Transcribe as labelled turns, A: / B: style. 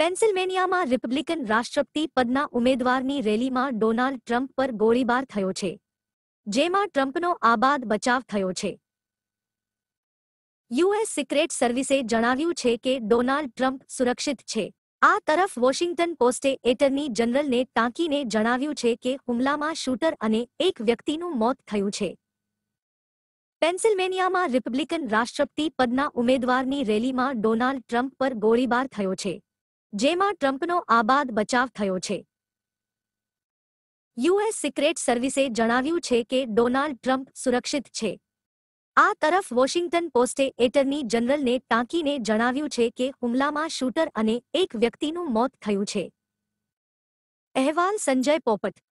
A: પેન્સિલ્વેનિયામાં Republican રાષ્ટ્રપતિ પદના ઉમેદવારની રેલીમાં ડોનાલ્ડ ટ્રમ્પ પર ગોળીબાર થયો છે જેમાં ટ્રમ્પનો આબાદ બચાવ થયો છે યુએસ સિક્રેટ સર્વિસે જણાવ્યું છે કે ડોનાલ્ડ ટ્રમ્પ સુરક્ષિત છે આ તરફ વોશિંગ્ટન પોસ્ટે એટર્ની જનરલને ટાંકીને જણાવ્યું છે કે હુમલામાં શૂટર અને એક વ્યક્તિનું મોત થયું છે પેન્સિલ્વેનિયામાં રિપબ્લિકન રાષ્ટ્રપતિ પદના ઉમેદવારની રેલીમાં ડોનાલ્ડ ટ્રમ્પ પર ગોળીબાર થયો છે જેમાં ટ્રમ્પનો આબાદ બચાવ થયો છે યુએસ સિક્રેટ સર્વિસે જણાવ્યું છે કે ડોનાલ્ડ ટ્રમ્પ સુરક્ષિત છે આ તરફ વોશિંગ્ટન પોસ્ટે એટર્ની જનરલને ટાંકીને જણાવ્યું છે કે હુમલામાં શૂટર અને એક વ્યક્તિનું મોત થયું છે અહેવાલ સંજય પોપટ